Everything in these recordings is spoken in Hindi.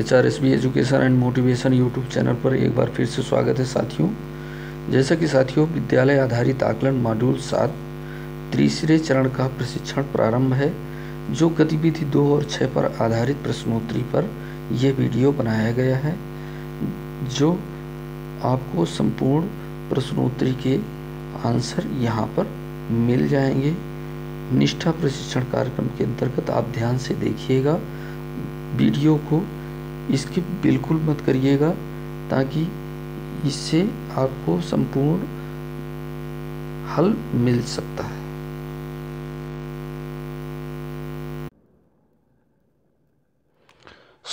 H R S B education and motivation YouTube channel पर एक बार फिर से स्वागत है साथियों जैसा कि साथियों विद्यालय आधारित आकलन मॉड्यूल सात तीसरे चरण का प्रशिक्षण प्रारंभ है जो गतिविधि दो और छः पर आधारित प्रश्नोत्तरी पर यह वीडियो बनाया गया है जो आपको संपूर्ण प्रश्नोत्तरी के आंसर यहाँ पर मिल जाएंगे निष्ठा प्रशिक्षण कार्यक्रम के अंतर्गत आप ध्यान से देखिएगा वीडियो को इसकी बिल्कुल मत करिएगा ताकि इससे आपको संपूर्ण हल मिल सकता है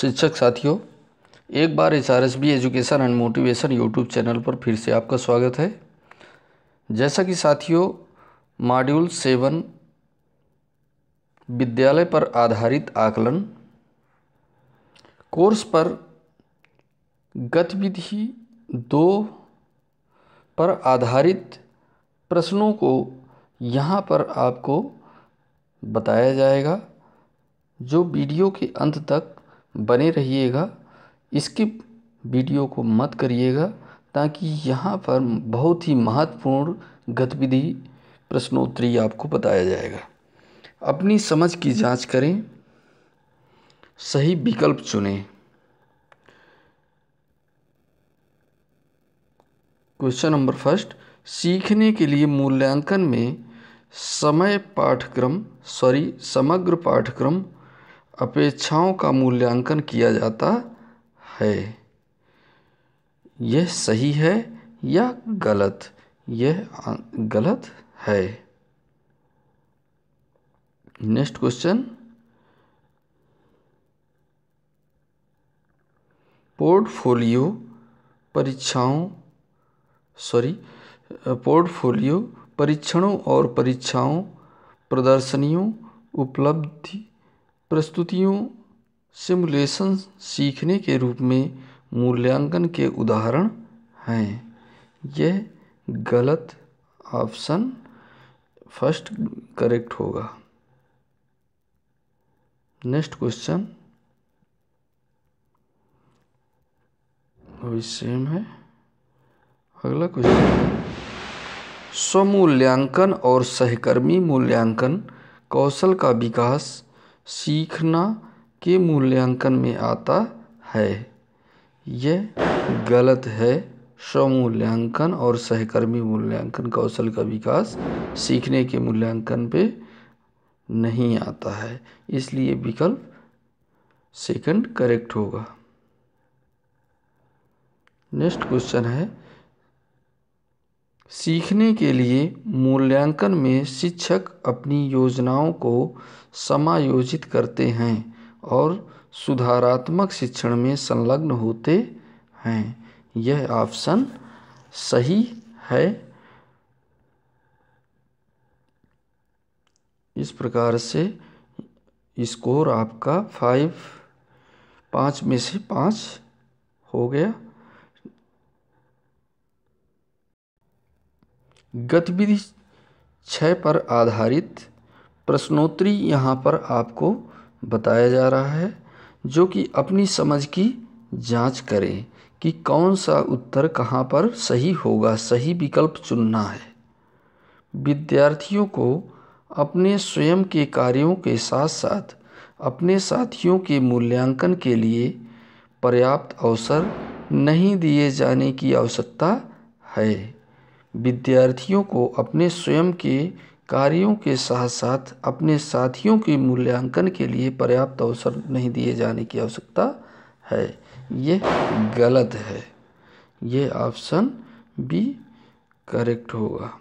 शिक्षक साथियों एक बार S R S B education and motivation YouTube channel पर फिर से आपका स्वागत है जैसा कि साथियों मॉड्यूल सेवन विद्यालय पर आधारित आकलन कोर्स पर गतिविधि दो पर आधारित प्रश्नों को यहाँ पर आपको बताया जाएगा जो वीडियो के अंत तक बने रहिएगा इसकी वीडियो को मत करिएगा ताकि यहाँ पर बहुत ही महत्वपूर्ण गतिविधि प्रश्नोत्तरी आपको बताया जाएगा अपनी समझ की जांच करें सही विकल्प चुनें क्वेश्चन नंबर फर्स्ट सीखने के लिए मूल्यांकन में समय पाठ्यक्रम सॉरी समग्र पाठ्यक्रम अपेक्षाओं का मूल्यांकन किया जाता है यह सही है या गलत यह अं-, गलत है नेक्स्ट क्वेश्चन पोर्टफोलियो परीक्षाओं सॉरी पोर्टफोलियो परीक्षणों और परीक्षाओं प्रदर्शनियों उपलब्धि प्रस्तुतियों सिमुलेशन सीखने के रूप में मूल्यांकन के उदाहरण हैं यह गलत ऑप्शन फर्स्ट करेक्ट होगा नेक्स्ट क्वेश्चन वही सेम है अगला क्वेश्चन स्वमूल्यांकन और सहकर्मी मूल्यांकन कौशल का विकास सीखना के मूल्यांकन में आता है यह गलत है स्वमूल्यांकन और सहकर्मी मूल्यांकन कौशल का विकास सीखने के मूल्यांकन पे नहीं आता है इसलिए विकल्प सेकंड करेक्ट होगा नेक्स्ट क्वेश्चन है सीखने के लिए मूल्यांकन में शिक्षक अपनी योजनाओं को समायोजित करते हैं और सुधारात्मक शिक्षण में संलग्न होते हैं यह ऑप्शन सही है इस प्रकार से स्कोर आपका फाइव पाँच में से पाँच हो गया गतिविधि छः पर आधारित प्रश्नोत्तरी यहाँ पर आपको बताया जा रहा है जो कि अपनी समझ की जांच करें कि कौन सा उत्तर कहाँ पर सही होगा सही विकल्प चुनना है विद्यार्थियों को अपने स्वयं के कार्यों के साथ साथ अपने साथियों के मूल्यांकन के लिए पर्याप्त अवसर नहीं दिए जाने की आवश्यकता है विद्यार्थियों को अपने स्वयं के कार्यों के साथ साथ अपने साथियों के मूल्यांकन के लिए पर्याप्त अवसर नहीं दिए जाने की आवश्यकता है यह गलत है ये ऑप्शन बी करेक्ट होगा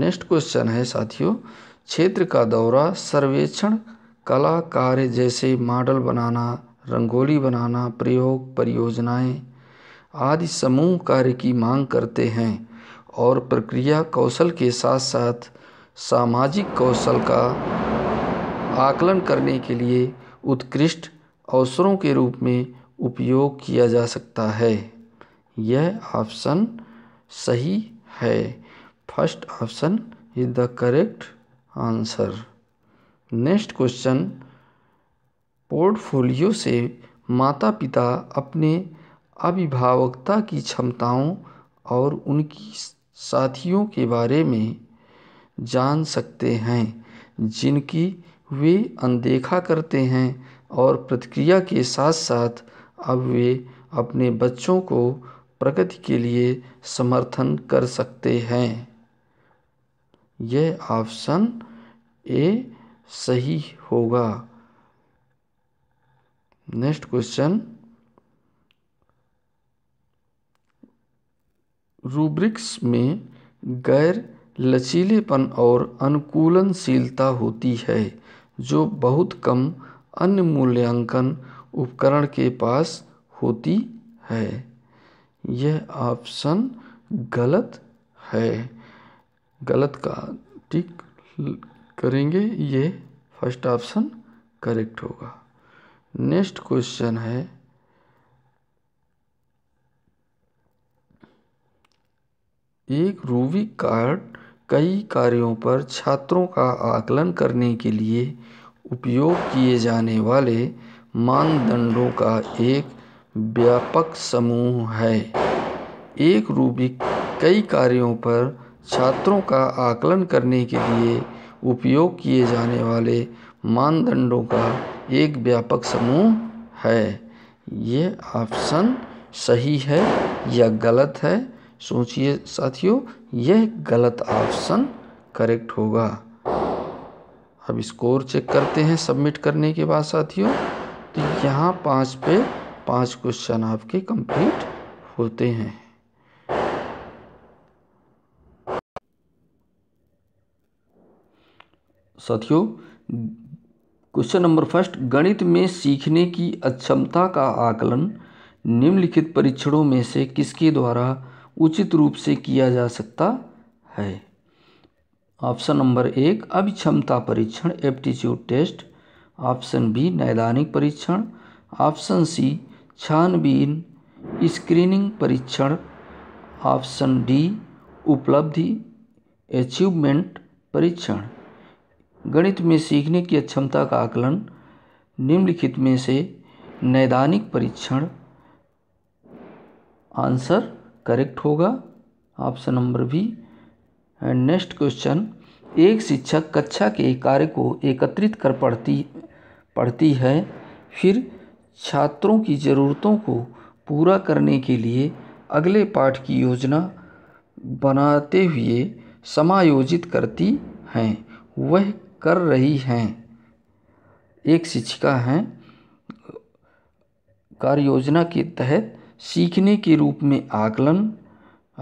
नेक्स्ट क्वेश्चन है साथियों क्षेत्र का दौरा सर्वेक्षण कला कार्य जैसे मॉडल बनाना रंगोली बनाना प्रयोग परियोजनाएं आदि समूह कार्य की मांग करते हैं और प्रक्रिया कौशल के साथ साथ सामाजिक कौशल का आकलन करने के लिए उत्कृष्ट अवसरों के रूप में उपयोग किया जा सकता है यह ऑप्शन सही है first option is the correct answer next question portfolio से माता पिता अपने अभिभावकता की क्षमताओं और उनकी साथियों के बारे में जान सकते हैं जिनकी वे अनदेखा करते हैं और प्रतिक्रिया के साथ साथ अब वे अपने बच्चों को प्रगति के लिए समर्थन कर सकते हैं यह ऑप्शन ए सही होगा नेक्स्ट क्वेश्चन रूब्रिक्स में गैर लचीलेपन और अनुकूलनशीलता होती है जो बहुत कम अन्य मूल्यांकन उपकरण के पास होती है यह ऑप्शन गलत है गलत का टिक करेंगे ये फर्स्ट ऑप्शन करेक्ट होगा नेक्स्ट क्वेश्चन है एक रूबिक कार्ड कई कार्यों पर छात्रों का आकलन करने के लिए उपयोग किए जाने वाले मानदंडों का एक व्यापक समूह है एक रूबिक कई कार्यों पर छात्रों का आकलन करने के लिए उपयोग किए जाने वाले मानदंडों का एक व्यापक समूह है यह ऑप्शन सही है या गलत है सोचिए साथियों यह गलत ऑप्शन करेक्ट होगा अब स्कोर चेक करते हैं सबमिट करने के बाद साथियों तो यहाँ पाँच पे पाँच क्वेश्चन आपके कंप्लीट होते हैं साथियों क्वेश्चन नंबर फर्स्ट गणित में सीखने की अक्षमता का आकलन निम्नलिखित परीक्षणों में से किसके द्वारा उचित रूप से किया जा सकता है ऑप्शन नंबर एक अभिक्षमता परीक्षण एप्टीट्यूड टेस्ट ऑप्शन बी नैदानिक परीक्षण ऑप्शन सी छानबीन स्क्रीनिंग परीक्षण ऑप्शन डी उपलब्धि अचीवमेंट परीक्षण गणित में सीखने की अक्षमता का आकलन निम्नलिखित में से नैदानिक परीक्षण आंसर करेक्ट होगा option number B and next question एक शिक्षक कक्षा के कार्य को एकत्रित कर पढ़ती पढ़ती है फिर छात्रों की ज़रूरतों को पूरा करने के लिए अगले पाठ की योजना बनाते हुए समायोजित करती हैं वह कर रही हैं एक शिक्षिका हैं कार्य योजना के तहत सीखने के रूप में आकलन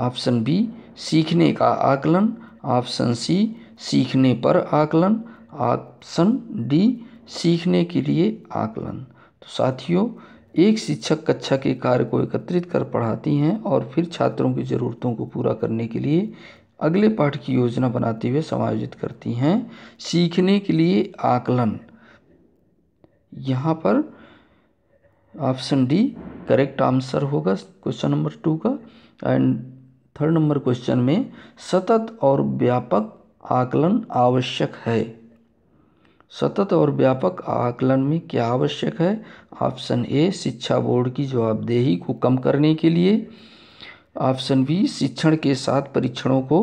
ऑप्शन बी सीखने का आकलन ऑप्शन सी सीखने पर आकलन ऑप्शन डी सीखने के लिए आकलन तो साथियों एक शिक्षक कक्षा के कार्य को एकत्रित कर पढ़ाती हैं और फिर छात्रों की ज़रूरतों को पूरा करने के लिए अगले पाठ की योजना बनाते हुए समायोजित करती हैं सीखने के लिए आकलन यहाँ पर ऑप्शन डी करेक्ट आंसर होगा क्वेश्चन नंबर टू का एंड थर्ड नंबर क्वेश्चन में सतत और व्यापक आकलन आवश्यक है सतत और व्यापक आकलन में क्या आवश्यक है ऑप्शन ए शिक्षा बोर्ड की जवाबदेही को कम करने के लिए ऑप्शन बी शिक्षण के साथ परीक्षणों को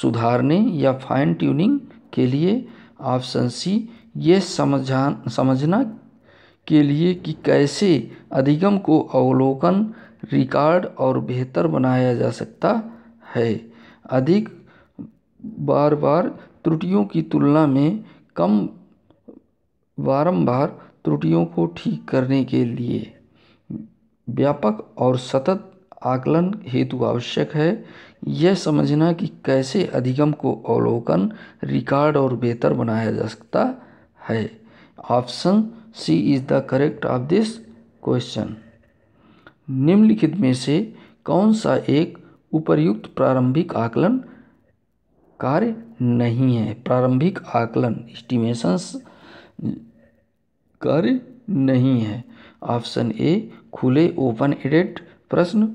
सुधारने या फाइन ट्यूनिंग के लिए ऑप्शन सी ये समझा समझना के लिए कि कैसे अधिगम को अवलोकन रिकॉर्ड और बेहतर बनाया जा सकता है अधिक बार बार त्रुटियों की तुलना में कम बारंबार त्रुटियों को ठीक करने के लिए व्यापक और सतत आकलन हेतु आवश्यक है यह समझना कि कैसे अधिगम को अवलोकन रिकॉर्ड और बेहतर बनाया जा सकता है option C is the correct of this question निम्नलिखित में से कौन सा एक उपर्युक्त प्रारंभिक आकलन कार्य नहीं है प्रारंभिक आकलन एस्टिमेशंस कार्य नहीं है ऑप्शन ए खुले ओपन एडेड प्रश्न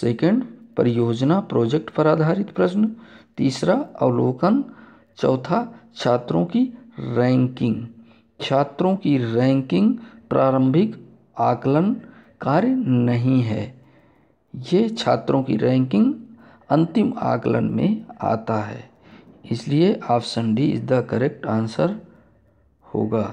सेकंड परियोजना प्रोजेक्ट पर आधारित प्रश्न तीसरा अवलोकन चौथा छात्रों की रैंकिंग छात्रों की रैंकिंग प्रारंभिक आकलन कार्य नहीं है ये छात्रों की रैंकिंग अंतिम आकलन में आता है इसलिए option D is the correct answer होगा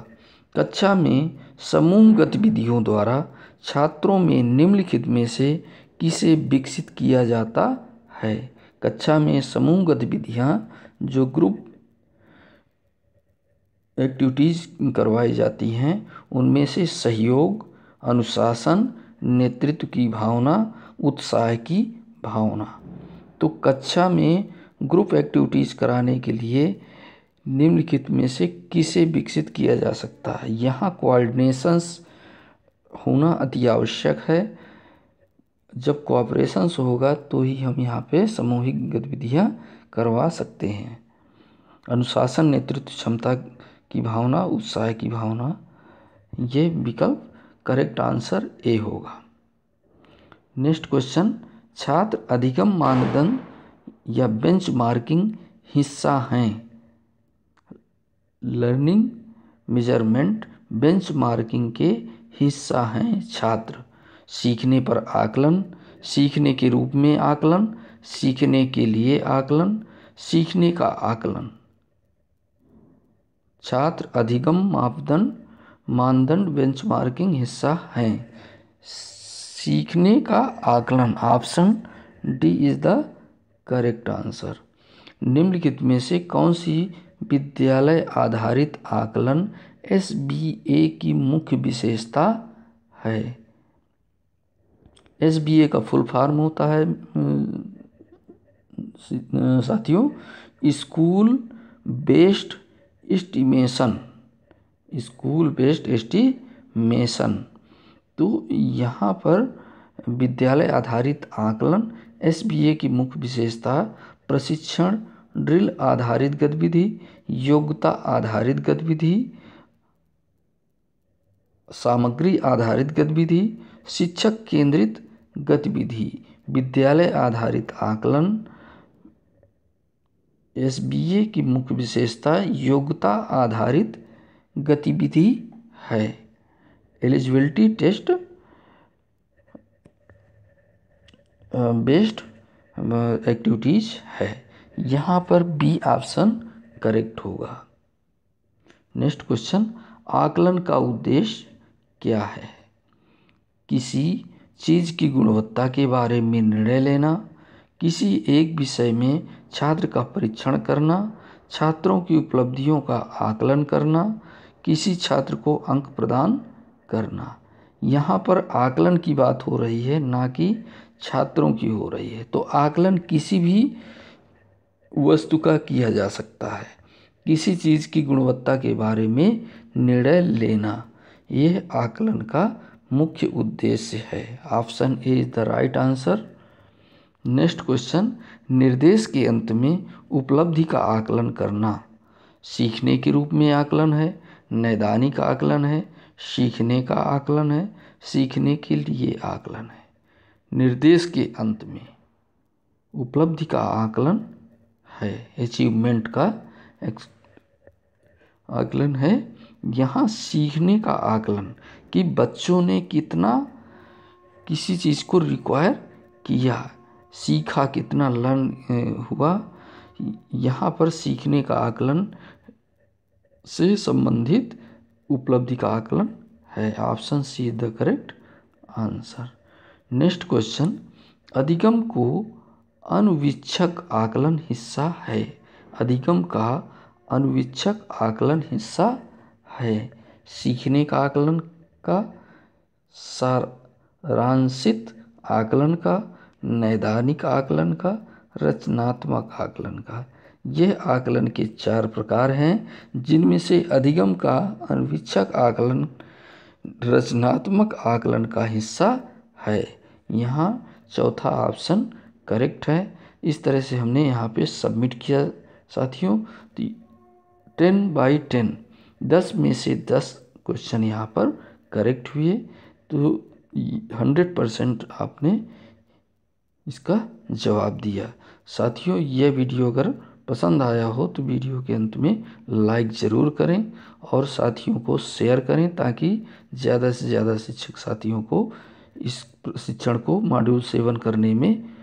कक्षा में समूह गतिविधियों द्वारा छात्रों में निम्नलिखित में से किसे विकसित किया जाता है कक्षा में समूह गतिविधियाँ जो ग्रुप एक्टिविटीज़ करवाई जाती हैं उनमें से सहयोग अनुशासन नेतृत्व की भावना उत्साह की भावना तो कक्षा में ग्रुप एक्टिविटीज़ कराने के लिए निम्नलिखित में से किसे विकसित किया जा सकता है यहाँ कोऑर्डिनेशंस होना अति आवश्यक है जब कोऑपरेशंस होगा तो ही हम यहाँ पे सामूहिक गतिविधियाँ करवा सकते हैं अनुशासन नेतृत्व क्षमता की भावना उत्साह की भावना ये विकल्प करेक्ट आंसर ए होगा नेक्स्ट क्वेश्चन छात्र अधिकम मानदंड या बेंच मार्किंग हिस्सा हैं लर्निंग मेजरमेंट बेंच मार्किंग के हिस्सा हैं छात्र सीखने पर आकलन सीखने के रूप में आकलन सीखने के लिए आकलन सीखने का आकलन छात्र अधिगम मापदंड मानदंड बेंचमार्किंग हिस्सा हैं सीखने का आकलन option D is the correct answer निम्नलिखित में से कौन सी विद्यालय आधारित आकलन एस बी ए की मुख्य विशेषता है एस बी ए का फुल फॉर्म होता है साथियों school based estimation school based estimation तो यहाँ पर विद्यालय आधारित आकलन एस की मुख्य विशेषता प्रशिक्षण ड्रिल आधारित गतिविधि योग्यता आधारित गतिविधि सामग्री आधारित गतिविधि शिक्षक केंद्रित गतिविधि विद्यालय आधारित आकलन एस बी ए की मुख्य विशेषता योग्यता आधारित गतिविधि है एलिजिबिलिटी टेस्ट बेस्ड एक्टिविटीज़ है यहाँ पर बी ऑप्शन करेक्ट होगा नेक्स्ट क्वेश्चन आकलन का उद्देश्य क्या है किसी चीज़ की गुणवत्ता के बारे में निर्णय लेना किसी एक विषय में छात्र का परीक्षण करना छात्रों की उपलब्धियों का आकलन करना किसी छात्र को अंक प्रदान करना यहाँ पर आकलन की बात हो रही है ना कि छात्रों की हो रही है तो आकलन किसी भी वस्तु का किया जा सकता है किसी चीज़ की गुणवत्ता के बारे में निर्णय लेना यह आकलन का मुख्य उद्देश्य है option A is the right answer next question निर्देश के अंत में उपलब्धि का आकलन करना सीखने के रूप में आकलन है नैदानिक आकलन है सीखने का आकलन है सीखने के लिए आकलन है निर्देश के अंत में उपलब्धि का आकलन है अचीवमेंट का आकलन है यहाँ सीखने का आकलन कि बच्चों ने कितना किसी चीज़ को रिक्वायर किया सीखा कितना लर्न हुआ यहाँ पर सीखने का आकलन से संबंधित उपलब्धि का आकलन है option C the correct answer next question अधिगम को अनुवीक्षक आकलन हिस्सा है अधिगम का अनुवीक्षक आकलन हिस्सा है सीखने का आकलन का सारांशित आकलन का नैदानिक आकलन का रचनात्मक आकलन का यह आकलन के चार प्रकार हैं जिनमें से अधिगम का अनवीक्षक आकलन रचनात्मक आकलन का हिस्सा है यहाँ चौथा ऑप्शन करेक्ट है इस तरह से हमने यहाँ पे सबमिट किया साथियों टेन बाई टेन दस में से दस क्वेश्चन यहाँ पर करेक्ट हुए तो हंड्रेड परसेंट आपने इसका जवाब दिया साथियों यह वीडियो अगर पसंद आया हो तो वीडियो के अंत में लाइक ज़रूर करें और साथियों को शेयर करें ताकि ज़्यादा से ज़्यादा शिक्षक साथियों को इस प्रशिक्षण को मॉड्यूल सेवन करने में